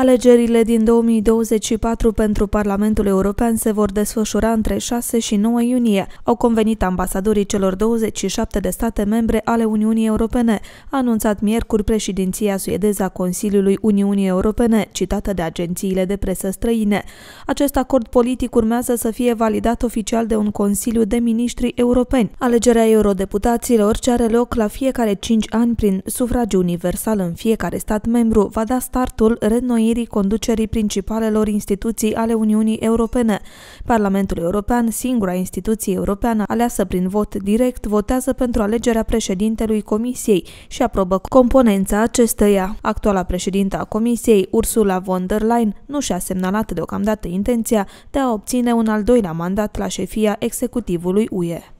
Alegerile din 2024 pentru Parlamentul European se vor desfășura între 6 și 9 iunie, au convenit ambasadorii celor 27 de state membre ale Uniunii Europene, a anunțat miercuri președinția suedeză a Consiliului Uniunii Europene, citată de agențiile de presă străine. Acest acord politic urmează să fie validat oficial de un Consiliu de Ministri Europeni. Alegerea eurodeputaților, ce are loc la fiecare 5 ani prin sufragiu universal în fiecare stat membru, va da startul renoirii întâlnirii conducerii principalelor instituții ale Uniunii Europene. Parlamentul European, singura instituție europeană aleasă prin vot direct, votează pentru alegerea președintelui Comisiei și aprobă componența acesteia. Actuala președintă a Comisiei, Ursula von der Leyen, nu și-a semnalat deocamdată intenția de a obține un al doilea mandat la șefia executivului UE.